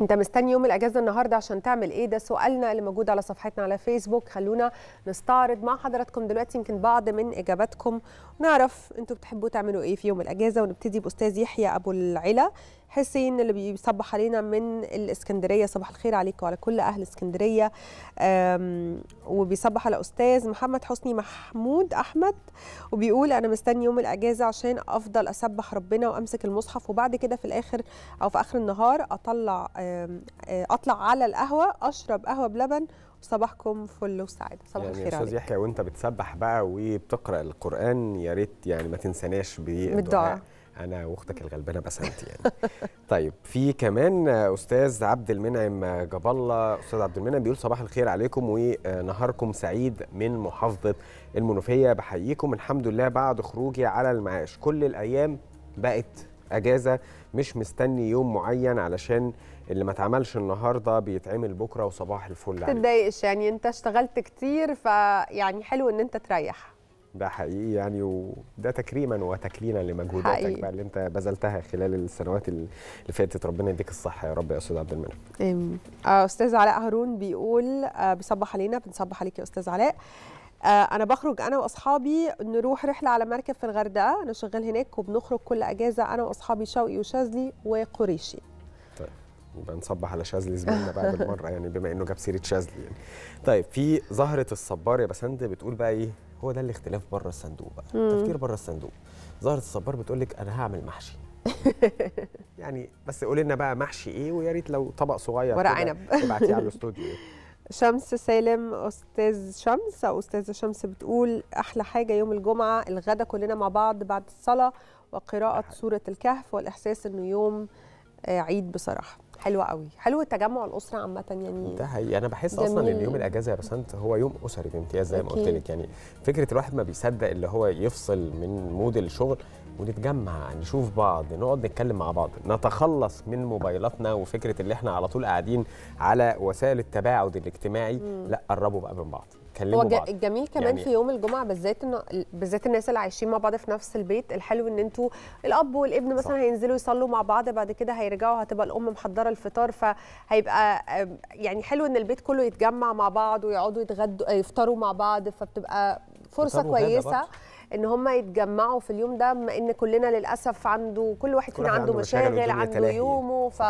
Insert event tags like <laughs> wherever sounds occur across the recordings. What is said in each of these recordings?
انت مستني يوم الاجازه النهارده عشان تعمل ايه ده سؤالنا اللي موجود على صفحتنا على فيسبوك خلونا نستعرض مع حضراتكم دلوقتي يمكن بعض من اجاباتكم نعرف انتوا بتحبوا تعملوا ايه في يوم الاجازه ونبتدي باستاذ يحيى ابو العلا حسين اللي بيصبح علينا من الاسكندريه صباح الخير عليك وعلى كل اهل اسكندريه وبيصبح على استاذ محمد حسني محمود احمد وبيقول انا مستني يوم الاجازه عشان افضل اسبح ربنا وامسك المصحف وبعد كده في الاخر او في اخر النهار اطلع آه، آه، اطلع على القهوه اشرب قهوه بلبن صباحكم فل وسعاده صباح يعني الخير يا استاذ يحيى وانت بتسبح بقى وبتقرا القران يا ريت يعني ما تنساناش بالدعاء انا واختك الغلبانه بس انت يعني <laughs> طيب في كمان استاذ عبد المنعم جاب الله استاذ عبد المنعم بيقول صباح الخير عليكم ونهاركم سعيد من محافظه المنوفيه بحييكم الحمد لله بعد خروجي على المعاش كل الايام بقت اجازه مش مستني يوم معين علشان اللي ما اتعملش النهارده بيتعمل بكره وصباح الفل عليك تتضايقش يعني انت اشتغلت كتير فيعني حلو ان انت تريح ده حقيقي يعني وده تكريما وتكليلا لمجهوداتك بقى اللي انت بذلتها خلال السنوات اللي فاتت ربنا يديك الصحه يا رب يا استاذ عبد المنعم امين آه، استاذ علاء هارون بيقول آه، بيصبح علينا بنصبح عليك يا استاذ علاء آه، انا بخرج انا واصحابي نروح رحله على مركب في الغردقه انا شغال هناك وبنخرج كل اجازه انا واصحابي شوقي وشاذلي وقريشي طيب يبقى نصبح على شاذلي زميلنا بقى بالمره يعني بما انه جاب سيره شاذلي يعني طيب في زهره الصبار يا بسند بتقول بقى ايه هو ده الاختلاف بره الصندوق بقى تفكير بره الصندوق زهره الصبار بتقول لك انا هعمل محشي <laughs> يعني بس قولي لنا بقى محشي ايه ويا ريت لو طبق صغير ورق عنب تبعتيه على الاستوديو شمس سالم استاذ شمس او استاذه شمس بتقول احلى حاجه يوم الجمعه الغدا كلنا مع بعض بعد الصلاه وقراءه سوره الكهف والاحساس انه يوم آه، عيد بصراحه حلوه قوي حلو التجمع الاسره عامه يعني ده حقيقي انا بحس جميل. اصلا ان يوم الاجازه يا بسنت هو يوم اسري بامتياز زي ما قلت لك يعني فكره الواحد ما بيصدق اللي هو يفصل من مود الشغل ونتجمع نشوف بعض نقعد نتكلم مع بعض نتخلص من موبايلاتنا وفكره اللي احنا على طول قاعدين على وسائل التباعد الاجتماعي م. لا قربوا بقى من بعض بيتكلموا هو بعض الجميل كمان يعني في يوم الجمعه بالذات انه بالذات الناس اللي عايشين مع بعض في نفس البيت الحلو ان انتوا الاب والابن مثلا صح. هينزلوا يصلوا مع بعض بعد كده هيرجعوا هتبقى الام محضره الفطار فهيبقى يعني حلو ان البيت كله يتجمع مع بعض ويقعدوا يتغدوا يفطروا مع بعض فبتبقى فرصه كويسه ان هم يتجمعوا في اليوم ده ان كلنا للاسف عنده كل واحد فينا عنده عنده, مشاغل عنده يومه ف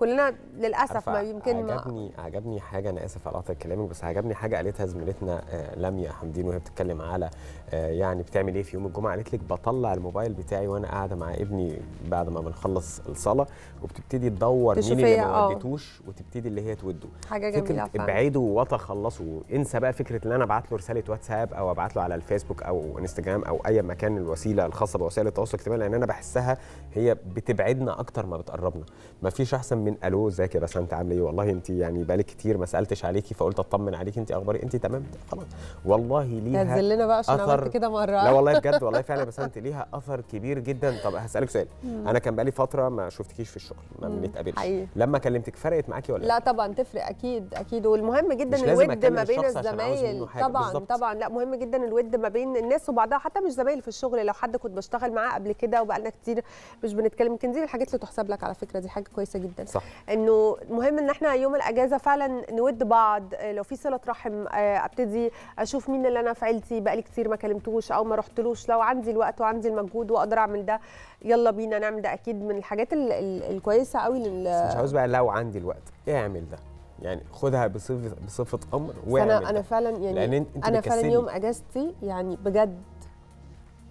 كلنا للاسف ما يمكن عجبني ما... عجبني حاجه انا اسف على قطع كلامك بس عجبني حاجه قالتها زميلتنا آه، لميا حمدين وهي بتتكلم على آه، يعني بتعمل ايه في يوم الجمعه قالت لك بطلع الموبايل بتاعي وانا قاعده مع ابني بعد ما بنخلص الصلاه وبتبتدي تدور مين اللي ما آه. وديتوش وتبتدي اللي هي توده حاجه جميله فكره ابعده وتخلصه انسى بقى فكره ان انا ابعت له رساله واتساب او ابعت له على الفيسبوك او انستجرام او اي مكان الوسيله الخاصه بوسائل التواصل الاجتماعي لان انا بحسها هي بتبعدنا اكتر ما بتقربنا مفيش احسن من الو ازيك يا بسنت عامله ايه والله انت يعني بقالك كتير ما سالتش عليكي فقلت اطمن عليكي انت اخبارك انت تمام خلاص والله ليها تنزل لنا بقى عشان اثر كده مره لا والله بجد <laughs> والله فعلا بسنت ليها اثر كبير جدا طب هسالك سؤال انا كان بقالي فتره ما شفتكيش في الشغل ما بنتقابلش لما كلمتك فرقت معاكي ولا لا طبعا تفرق اكيد اكيد والمهم جدا الود ما بين الزمايل طبعا بالزبط. طبعا لا مهم جدا الود ما بين الناس وبعضها حتى مش زمايل في الشغل لو حد كنت بشتغل معاه قبل كده وبقالنا كتير مش بنتكلم كان دي الحاجات اللي تحسب لك على فكره دي حاجه كويسه جدا صح انه مهم ان احنا يوم الاجازه فعلا نود بعض آه، لو في صله رحم آه، ابتدي اشوف مين اللي انا في عيلتي بقالي كتير ما كلمتوش او ما رحتلوش لو عندي الوقت وعندي المجهود واقدر اعمل ده يلا بينا نعمل ده اكيد من الحاجات الكويسه قوي لل مش عاوز بقى لو عندي الوقت ايه اعمل ده يعني خدها بصفه بصفه امر واعمل انا انا فعلا يعني لأن انت انا فعلا يوم اجازتي يعني بجد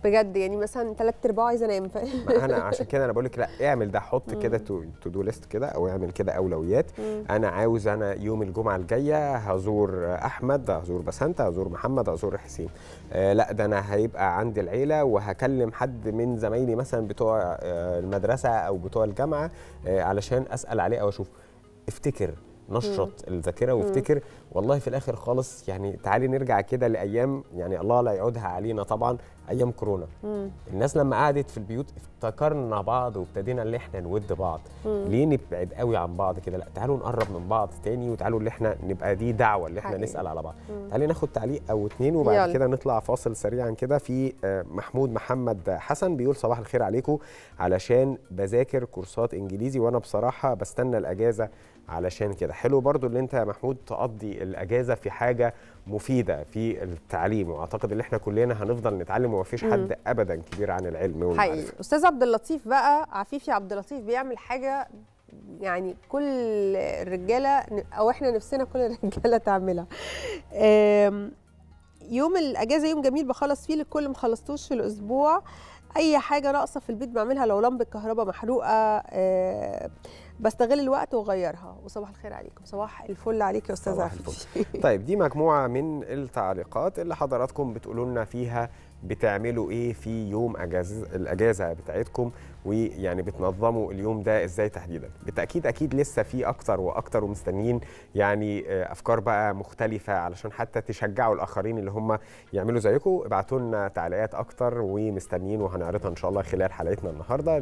بجد يعني مثلا ثلاث ارباع عايز انام انا <laughs> عشان كده انا بقول لك لا اعمل ده حط كده تو دو ليست كده او اعمل كده اولويات انا عاوز انا يوم الجمعه الجايه هزور احمد هزور بسنت هزور محمد هزور حسين آه لا ده انا هيبقى عندي العيله وهكلم حد من زمايلي مثلا بتوع آه، المدرسه او بتوع الجامعه آه علشان اسال عليه او اشوف افتكر نشط الذاكره وافتكر والله في الاخر خالص يعني تعالي نرجع كده لايام يعني الله لا يعودها علينا طبعا ايام كورونا الناس لما قعدت في البيوت افتكرنا بعض وابتدينا ان احنا نود بعض ليه نبعد قوي عن بعض كده لا تعالوا نقرب من بعض تاني وتعالوا ان احنا نبقى دي دعوه ان احنا نسال على بعض تعالي ناخد تعليق او اتنين وبعد كده نطلع فاصل سريعا كده في آه، محمود محمد حسن بيقول صباح الخير عليكم علشان بذاكر كورسات انجليزي وانا بصراحه بستنى الاجازه علشان كده حلو برضو اللي انت يا محمود تقضي الاجازه في حاجه مفيده في التعليم واعتقد ان احنا كلنا هنفضل نتعلم ومفيش حد ابدا كبير عن العلم والمعرفه حقيقي استاذ عبد اللطيف بقى عفيفي عبد اللطيف بيعمل حاجه يعني كل الرجاله او احنا نفسنا كل الرجاله تعملها يوم الاجازه يوم جميل بخلص فيه لكل ما خلصتوش في الاسبوع اي حاجه ناقصه في البيت بعملها لو لمبه كهرباء محروقه أه بستغل الوقت واغيرها وصباح الخير عليكم صباح الفل عليك يا استاذ عفيف <laughs> طيب دي مجموعه من التعليقات اللي حضراتكم بتقولوا لنا فيها بتعملوا ايه في يوم اجازه الاجازه بتاعتكم ويعني بتنظموا اليوم ده ازاي تحديدا بالتاكيد اكيد لسه في اكتر واكتر ومستنيين يعني آه، افكار بقى مختلفه علشان حتى تشجعوا الاخرين اللي هم يعملوا زيكم ابعتوا لنا تعليقات اكتر ومستنيين وهنعرضها ان شاء الله خلال حلقتنا النهارده